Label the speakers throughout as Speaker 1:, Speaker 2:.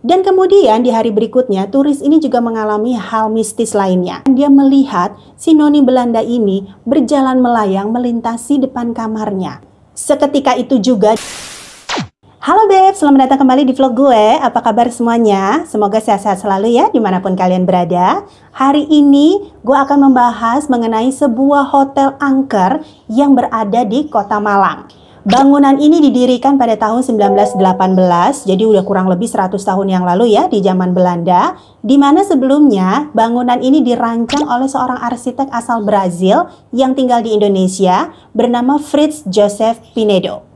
Speaker 1: Dan kemudian di hari berikutnya, turis ini juga mengalami hal mistis lainnya. Dia melihat si Noni Belanda ini berjalan melayang melintasi depan kamarnya. Seketika itu juga... Halo Beb, selamat datang kembali di vlog gue. Apa kabar semuanya? Semoga sehat-sehat selalu ya dimanapun kalian berada. Hari ini gue akan membahas mengenai sebuah hotel angker yang berada di kota Malang. Bangunan ini didirikan pada tahun 1918, jadi udah kurang lebih 100 tahun yang lalu ya di zaman Belanda, di mana sebelumnya bangunan ini dirancang oleh seorang arsitek asal Brazil yang tinggal di Indonesia bernama Fritz Joseph Pinedo.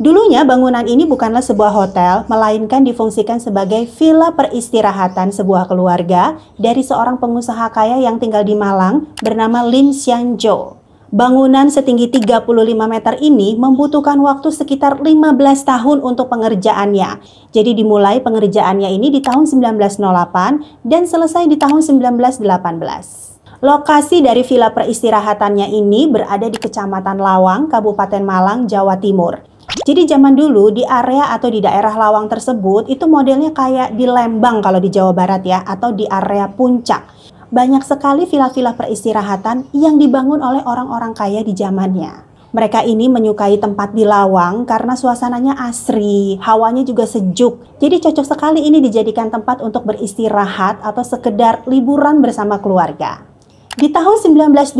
Speaker 1: Dulunya bangunan ini bukanlah sebuah hotel, melainkan difungsikan sebagai villa peristirahatan sebuah keluarga dari seorang pengusaha kaya yang tinggal di Malang bernama Lin Xianzhou. Bangunan setinggi 35 meter ini membutuhkan waktu sekitar 15 tahun untuk pengerjaannya. Jadi dimulai pengerjaannya ini di tahun 1908 dan selesai di tahun 1918. Lokasi dari villa peristirahatannya ini berada di Kecamatan Lawang, Kabupaten Malang, Jawa Timur. Jadi zaman dulu di area atau di daerah Lawang tersebut itu modelnya kayak di Lembang kalau di Jawa Barat ya atau di area puncak. Banyak sekali villa-villa peristirahatan yang dibangun oleh orang-orang kaya di zamannya. Mereka ini menyukai tempat di Lawang karena suasananya asri, hawanya juga sejuk. Jadi cocok sekali ini dijadikan tempat untuk beristirahat atau sekedar liburan bersama keluarga. Di tahun 1920,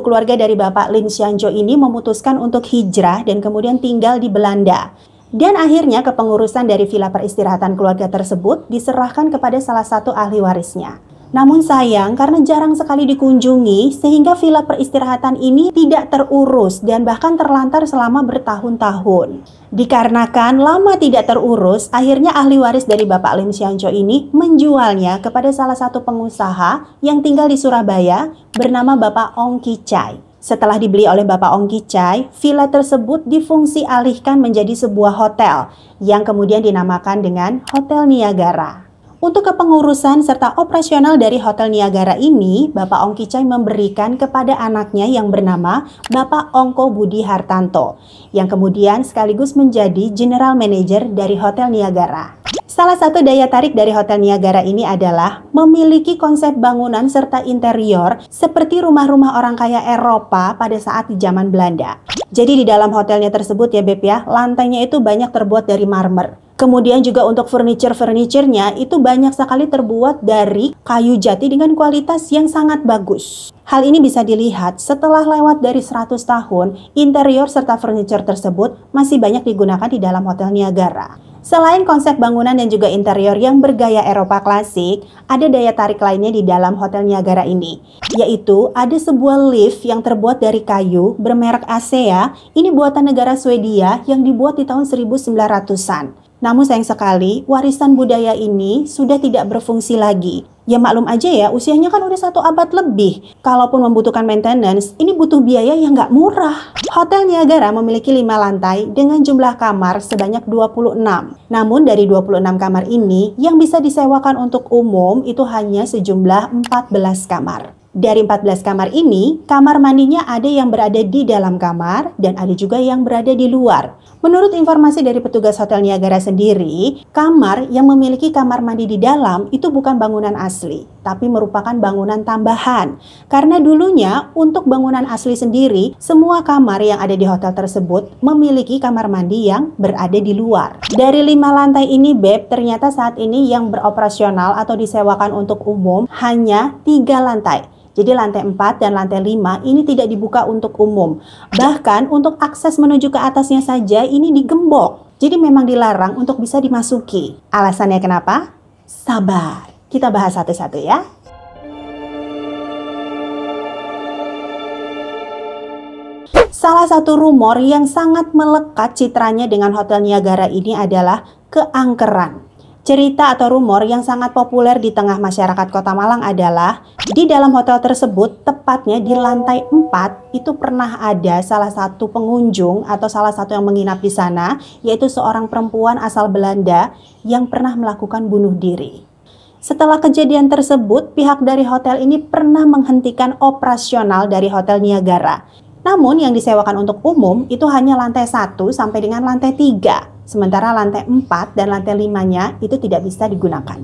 Speaker 1: keluarga dari Bapak Lin Xianjo ini memutuskan untuk hijrah dan kemudian tinggal di Belanda. Dan akhirnya kepengurusan dari villa peristirahatan keluarga tersebut diserahkan kepada salah satu ahli warisnya. Namun sayang karena jarang sekali dikunjungi sehingga villa peristirahatan ini tidak terurus dan bahkan terlantar selama bertahun-tahun. Dikarenakan lama tidak terurus, akhirnya ahli waris dari Bapak Lim Sianco ini menjualnya kepada salah satu pengusaha yang tinggal di Surabaya bernama Bapak Ong Kicai. Setelah dibeli oleh Bapak Ong Kicai, villa tersebut difungsi alihkan menjadi sebuah hotel yang kemudian dinamakan dengan Hotel Niagara. Untuk kepengurusan serta operasional dari Hotel Niagara ini, Bapak Ong Kicai memberikan kepada anaknya yang bernama Bapak Ongko Budi Hartanto, yang kemudian sekaligus menjadi General Manager dari Hotel Niagara. Salah satu daya tarik dari Hotel Niagara ini adalah memiliki konsep bangunan serta interior seperti rumah-rumah orang kaya Eropa pada saat di zaman Belanda. Jadi di dalam hotelnya tersebut ya Beb ya, lantainya itu banyak terbuat dari marmer. Kemudian juga untuk furniture-furniturnya itu banyak sekali terbuat dari kayu jati dengan kualitas yang sangat bagus. Hal ini bisa dilihat setelah lewat dari 100 tahun, interior serta furniture tersebut masih banyak digunakan di dalam Hotel Niagara. Selain konsep bangunan dan juga interior yang bergaya Eropa klasik, ada daya tarik lainnya di dalam Hotel Niagara ini, yaitu ada sebuah lift yang terbuat dari kayu bermerek ASEA, ini buatan negara Swedia yang dibuat di tahun 1900-an. Namun sayang sekali, warisan budaya ini sudah tidak berfungsi lagi. Ya maklum aja ya, usianya kan udah satu abad lebih. Kalaupun membutuhkan maintenance, ini butuh biaya yang nggak murah. Hotel Niagara memiliki lima lantai dengan jumlah kamar sebanyak 26. Namun dari 26 kamar ini, yang bisa disewakan untuk umum itu hanya sejumlah 14 kamar. Dari 14 kamar ini, kamar mandinya ada yang berada di dalam kamar dan ada juga yang berada di luar. Menurut informasi dari petugas Hotel Niagara sendiri, kamar yang memiliki kamar mandi di dalam itu bukan bangunan asli, tapi merupakan bangunan tambahan. Karena dulunya untuk bangunan asli sendiri, semua kamar yang ada di hotel tersebut memiliki kamar mandi yang berada di luar. Dari lima lantai ini, Beb, ternyata saat ini yang beroperasional atau disewakan untuk umum hanya tiga lantai. Jadi lantai 4 dan lantai 5 ini tidak dibuka untuk umum. Bahkan untuk akses menuju ke atasnya saja ini digembok. Jadi memang dilarang untuk bisa dimasuki. Alasannya kenapa? Sabar. Kita bahas satu-satu ya. Salah satu rumor yang sangat melekat citranya dengan Hotel Niagara ini adalah keangkeran. Cerita atau rumor yang sangat populer di tengah masyarakat kota Malang adalah di dalam hotel tersebut, tepatnya di lantai 4, itu pernah ada salah satu pengunjung atau salah satu yang menginap di sana, yaitu seorang perempuan asal Belanda yang pernah melakukan bunuh diri. Setelah kejadian tersebut, pihak dari hotel ini pernah menghentikan operasional dari Hotel Niagara. Namun yang disewakan untuk umum itu hanya lantai 1 sampai dengan lantai 3, sementara lantai 4 dan lantai 5-nya itu tidak bisa digunakan.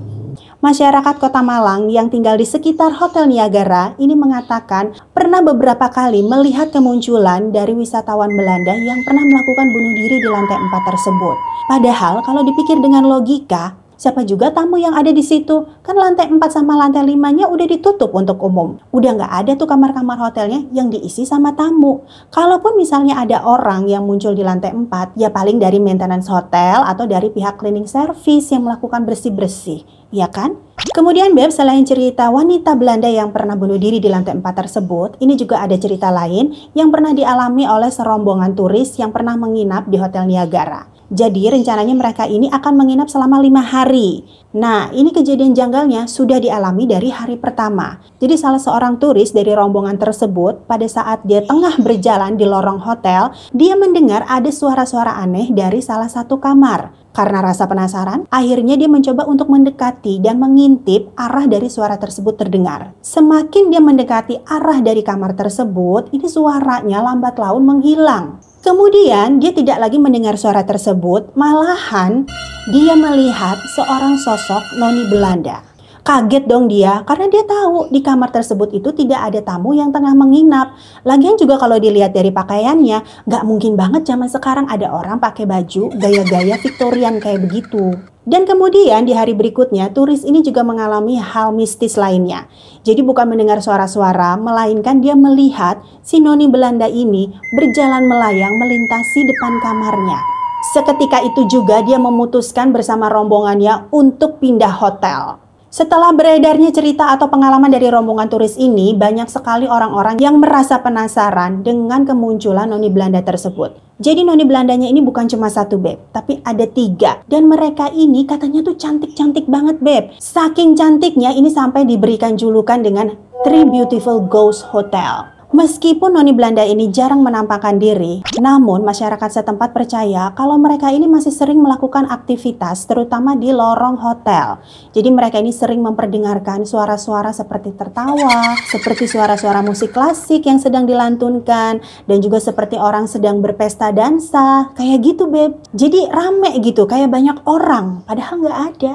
Speaker 1: Masyarakat Kota Malang yang tinggal di sekitar Hotel Niagara ini mengatakan pernah beberapa kali melihat kemunculan dari wisatawan Belanda yang pernah melakukan bunuh diri di lantai 4 tersebut. Padahal kalau dipikir dengan logika, Siapa juga tamu yang ada di situ? Kan lantai 4 sama lantai 5-nya udah ditutup untuk umum. Udah nggak ada tuh kamar-kamar hotelnya yang diisi sama tamu. Kalaupun misalnya ada orang yang muncul di lantai 4, ya paling dari maintenance hotel atau dari pihak cleaning service yang melakukan bersih-bersih, ya kan? Kemudian Beb, selain cerita wanita Belanda yang pernah bunuh diri di lantai 4 tersebut, ini juga ada cerita lain yang pernah dialami oleh serombongan turis yang pernah menginap di Hotel Niagara. Jadi rencananya mereka ini akan menginap selama lima hari. Nah, ini kejadian janggalnya sudah dialami dari hari pertama. Jadi salah seorang turis dari rombongan tersebut pada saat dia tengah berjalan di lorong hotel, dia mendengar ada suara-suara aneh dari salah satu kamar. Karena rasa penasaran, akhirnya dia mencoba untuk mendekati dan mengintip arah dari suara tersebut terdengar. Semakin dia mendekati arah dari kamar tersebut, ini suaranya lambat laun menghilang. Kemudian dia tidak lagi mendengar suara tersebut, malahan dia melihat seorang sosok noni Belanda. Kaget dong dia, karena dia tahu di kamar tersebut itu tidak ada tamu yang tengah menginap. Lagian juga kalau dilihat dari pakaiannya, nggak mungkin banget zaman sekarang ada orang pakai baju gaya-gaya Victorian kayak begitu. Dan kemudian di hari berikutnya, turis ini juga mengalami hal mistis lainnya. Jadi bukan mendengar suara-suara, melainkan dia melihat si noni Belanda ini berjalan melayang melintasi depan kamarnya. Seketika itu juga dia memutuskan bersama rombongannya untuk pindah hotel. Setelah beredarnya cerita atau pengalaman dari rombongan turis ini, banyak sekali orang-orang yang merasa penasaran dengan kemunculan noni Belanda tersebut. Jadi noni Belandanya ini bukan cuma satu beb, tapi ada tiga. Dan mereka ini katanya tuh cantik-cantik banget beb. Saking cantiknya ini sampai diberikan julukan dengan Three Beautiful Ghost Hotel. Meskipun noni Belanda ini jarang menampakkan diri, namun masyarakat setempat percaya kalau mereka ini masih sering melakukan aktivitas terutama di lorong hotel. Jadi mereka ini sering memperdengarkan suara-suara seperti tertawa, seperti suara-suara musik klasik yang sedang dilantunkan, dan juga seperti orang sedang berpesta dansa, kayak gitu Beb. Jadi rame gitu, kayak banyak orang, padahal nggak ada.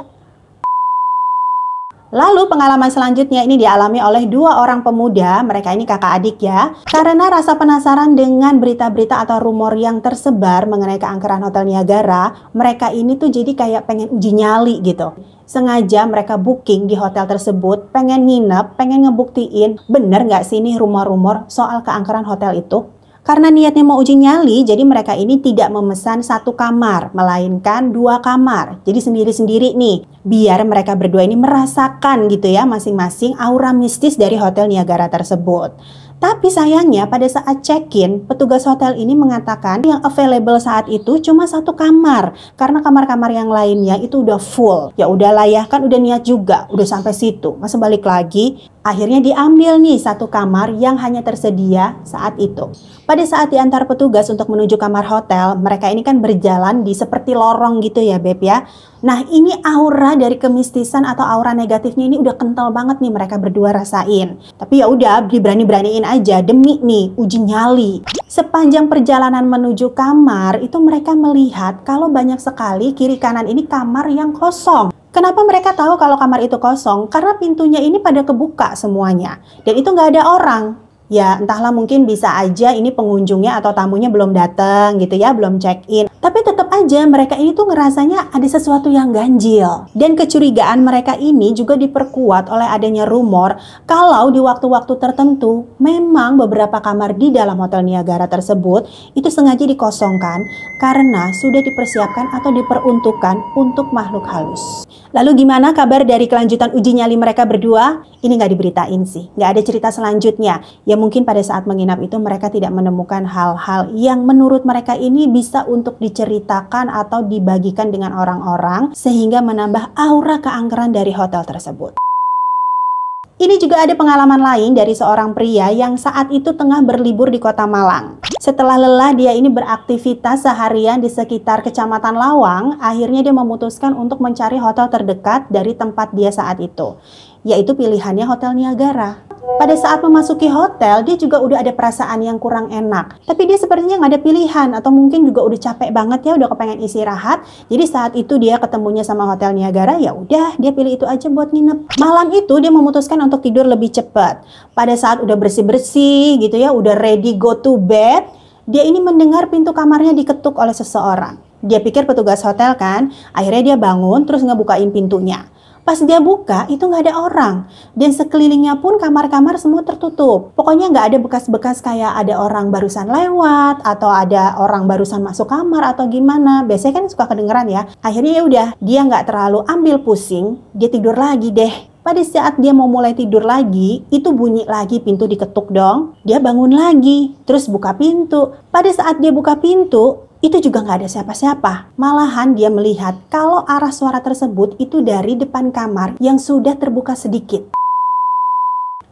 Speaker 1: Lalu pengalaman selanjutnya ini dialami oleh dua orang pemuda, mereka ini kakak adik ya, karena rasa penasaran dengan berita-berita atau rumor yang tersebar mengenai keangkeran Hotel Niagara, mereka ini tuh jadi kayak pengen uji nyali gitu. Sengaja mereka booking di hotel tersebut, pengen nginep, pengen ngebuktiin bener nggak sih ini rumor-rumor soal keangkeran hotel itu. Karena niatnya mau uji nyali, jadi mereka ini tidak memesan satu kamar, melainkan dua kamar. Jadi sendiri-sendiri nih, biar mereka berdua ini merasakan gitu ya masing-masing aura mistis dari Hotel Niagara tersebut. Tapi sayangnya pada saat check-in, petugas hotel ini mengatakan yang available saat itu cuma satu kamar karena kamar-kamar yang lainnya itu udah full. Ya udahlah ya, kan udah niat juga, udah sampai situ. Masa balik lagi? Akhirnya diambil nih satu kamar yang hanya tersedia saat itu. Pada saat diantar petugas untuk menuju kamar hotel, mereka ini kan berjalan di seperti lorong gitu ya Beb ya. Nah ini aura dari kemistisan atau aura negatifnya ini udah kental banget nih mereka berdua rasain. Tapi ya udah diberani-beraniin aja demi nih uji nyali. Sepanjang perjalanan menuju kamar itu mereka melihat kalau banyak sekali kiri kanan ini kamar yang kosong. Kenapa mereka tahu kalau kamar itu kosong? Karena pintunya ini pada kebuka semuanya. Dan itu nggak ada orang. Ya entahlah mungkin bisa aja ini pengunjungnya atau tamunya belum datang gitu ya, belum check in. Tapi tetap aja mereka ini tuh ngerasanya ada sesuatu yang ganjil. Dan kecurigaan mereka ini juga diperkuat oleh adanya rumor kalau di waktu-waktu tertentu memang beberapa kamar di dalam Hotel Niagara tersebut itu sengaja dikosongkan karena sudah dipersiapkan atau diperuntukkan untuk makhluk halus. Lalu gimana kabar dari kelanjutan uji nyali mereka berdua? Ini nggak diberitain sih, nggak ada cerita selanjutnya. Ya mungkin pada saat menginap itu mereka tidak menemukan hal-hal yang menurut mereka ini bisa untuk diceritakan atau dibagikan dengan orang-orang sehingga menambah aura keangkeran dari hotel tersebut. Ini juga ada pengalaman lain dari seorang pria yang saat itu tengah berlibur di kota Malang. Setelah lelah, dia ini beraktivitas seharian di sekitar Kecamatan Lawang. Akhirnya dia memutuskan untuk mencari hotel terdekat dari tempat dia saat itu yaitu pilihannya Hotel Niagara. Pada saat memasuki hotel, dia juga udah ada perasaan yang kurang enak. Tapi dia sepertinya nggak ada pilihan atau mungkin juga udah capek banget ya, udah kepengen istirahat. Jadi saat itu dia ketemunya sama Hotel Niagara, ya udah dia pilih itu aja buat nginep. Malam itu dia memutuskan untuk tidur lebih cepat. Pada saat udah bersih-bersih gitu ya, udah ready go to bed, dia ini mendengar pintu kamarnya diketuk oleh seseorang. Dia pikir petugas hotel kan, akhirnya dia bangun terus ngebukain pintunya. Pas dia buka, itu nggak ada orang. Dan sekelilingnya pun kamar-kamar semua tertutup. Pokoknya nggak ada bekas-bekas kayak ada orang barusan lewat, atau ada orang barusan masuk kamar, atau gimana. Biasanya kan suka kedengeran ya. Akhirnya ya udah, dia nggak terlalu ambil pusing, dia tidur lagi deh. Pada saat dia mau mulai tidur lagi, itu bunyi lagi pintu diketuk dong. Dia bangun lagi, terus buka pintu. Pada saat dia buka pintu, itu juga nggak ada siapa-siapa. Malahan dia melihat kalau arah suara tersebut itu dari depan kamar yang sudah terbuka sedikit.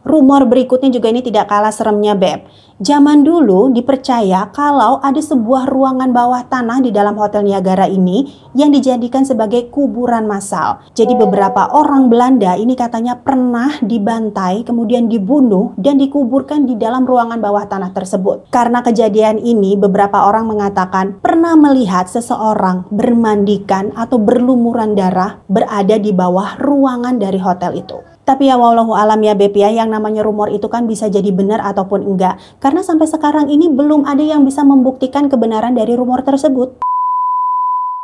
Speaker 1: Rumor berikutnya juga ini tidak kalah seremnya Beb. Zaman dulu dipercaya kalau ada sebuah ruangan bawah tanah di dalam Hotel Niagara ini yang dijadikan sebagai kuburan massal. Jadi beberapa orang Belanda ini katanya pernah dibantai, kemudian dibunuh dan dikuburkan di dalam ruangan bawah tanah tersebut. Karena kejadian ini beberapa orang mengatakan pernah melihat seseorang bermandikan atau berlumuran darah berada di bawah ruangan dari hotel itu. Tapi ya wallahu alam ya Beb ya, yang namanya rumor itu kan bisa jadi benar ataupun enggak. Karena sampai sekarang ini belum ada yang bisa membuktikan kebenaran dari rumor tersebut.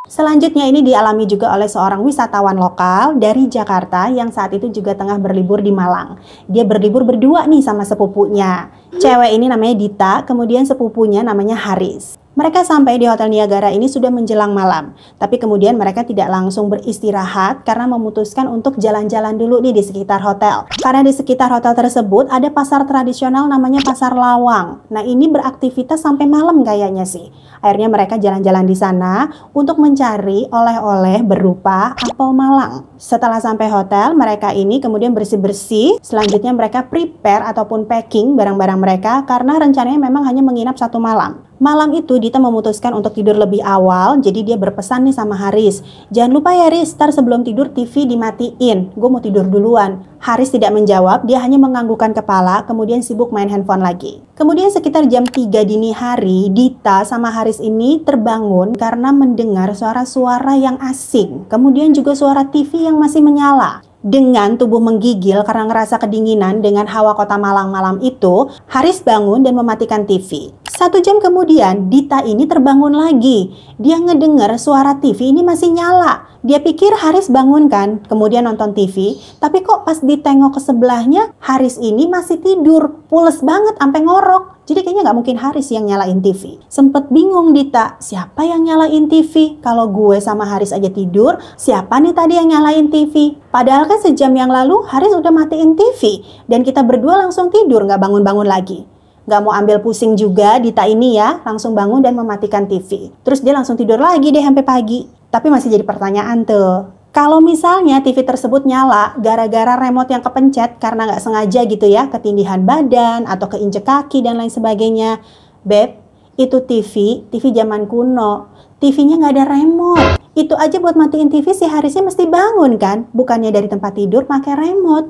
Speaker 1: Selanjutnya ini dialami juga oleh seorang wisatawan lokal dari Jakarta yang saat itu juga tengah berlibur di Malang. Dia berlibur berdua nih sama sepupunya. Cewek ini namanya Dita, kemudian sepupunya namanya Haris. Mereka sampai di Hotel Niagara ini sudah menjelang malam, tapi kemudian mereka tidak langsung beristirahat karena memutuskan untuk jalan-jalan dulu nih di sekitar hotel. Karena di sekitar hotel tersebut ada pasar tradisional namanya Pasar Lawang. Nah ini beraktivitas sampai malam kayaknya sih. Akhirnya mereka jalan-jalan di sana untuk mencari oleh-oleh berupa apel malang. Setelah sampai hotel, mereka ini kemudian bersih-bersih. Selanjutnya mereka prepare ataupun packing barang-barang mereka karena rencananya memang hanya menginap satu malam. Malam itu Dita memutuskan untuk tidur lebih awal, jadi dia berpesan nih sama Haris. Jangan lupa ya Haris, ntar sebelum tidur TV dimatiin, gue mau tidur duluan. Haris tidak menjawab, dia hanya menganggukkan kepala, kemudian sibuk main handphone lagi. Kemudian sekitar jam 3 dini hari, Dita sama Haris ini terbangun karena mendengar suara-suara yang asing, kemudian juga suara TV yang masih menyala dengan tubuh menggigil karena ngerasa kedinginan dengan hawa kota Malang malam itu, Haris bangun dan mematikan TV. Satu jam kemudian, Dita ini terbangun lagi. Dia ngedengar suara TV ini masih nyala. Dia pikir Haris bangun kan, kemudian nonton TV. Tapi kok pas ditengok ke sebelahnya, Haris ini masih tidur, pules banget sampai ngorok. Jadi kayaknya nggak mungkin Haris yang nyalain TV. Sempet bingung Dita, siapa yang nyalain TV? Kalau gue sama Haris aja tidur, siapa nih tadi yang nyalain TV? Padahal kan sejam yang lalu Haris udah matiin TV dan kita berdua langsung tidur nggak bangun-bangun lagi. Gak mau ambil pusing juga Dita ini ya, langsung bangun dan mematikan TV. Terus dia langsung tidur lagi deh sampai pagi. Tapi masih jadi pertanyaan tuh, kalau misalnya TV tersebut nyala gara-gara remote yang kepencet karena nggak sengaja gitu ya, ketindihan badan atau keinjek kaki dan lain sebagainya. Beb, itu TV, TV zaman kuno. TV-nya nggak ada remote. Itu aja buat matiin TV sih harusnya mesti bangun kan? Bukannya dari tempat tidur pakai remote.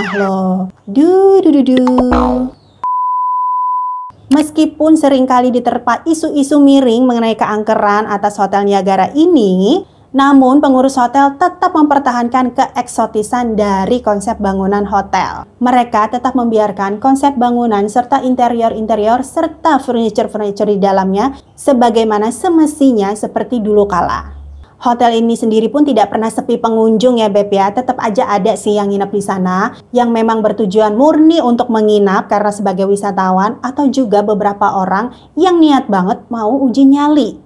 Speaker 1: Nah lo, du du du du. Meskipun seringkali diterpa isu-isu miring mengenai keangkeran atas Hotel Niagara ini, namun, pengurus hotel tetap mempertahankan keeksotisan dari konsep bangunan hotel. Mereka tetap membiarkan konsep bangunan serta interior-interior serta furniture-furniture di dalamnya sebagaimana semestinya seperti dulu kala. Hotel ini sendiri pun tidak pernah sepi pengunjung ya Beb ya, tetap aja ada sih yang nginep di sana yang memang bertujuan murni untuk menginap karena sebagai wisatawan atau juga beberapa orang yang niat banget mau uji nyali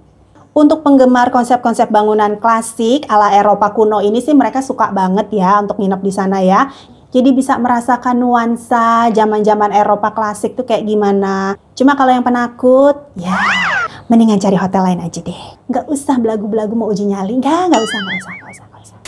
Speaker 1: untuk penggemar konsep-konsep bangunan klasik ala Eropa kuno ini sih mereka suka banget ya untuk nginep di sana ya. Jadi bisa merasakan nuansa zaman-zaman Eropa klasik tuh kayak gimana. Cuma kalau yang penakut, ya mendingan cari hotel lain aja deh. Nggak usah belagu-belagu mau uji nyali. Nggak, nggak usah, nggak usah, nggak usah, nggak usah.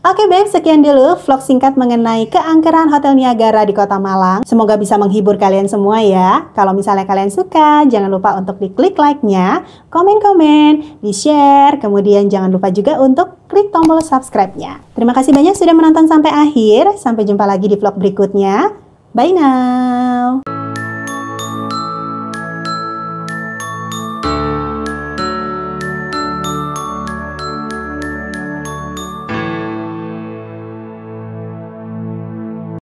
Speaker 1: Oke babe, sekian dulu vlog singkat mengenai keangkeran Hotel Niagara di Kota Malang. Semoga bisa menghibur kalian semua ya. Kalau misalnya kalian suka, jangan lupa untuk diklik like-nya, komen-komen, di-share, kemudian jangan lupa juga untuk klik tombol subscribe-nya. Terima kasih banyak sudah menonton sampai akhir. Sampai jumpa lagi di vlog berikutnya. Bye now!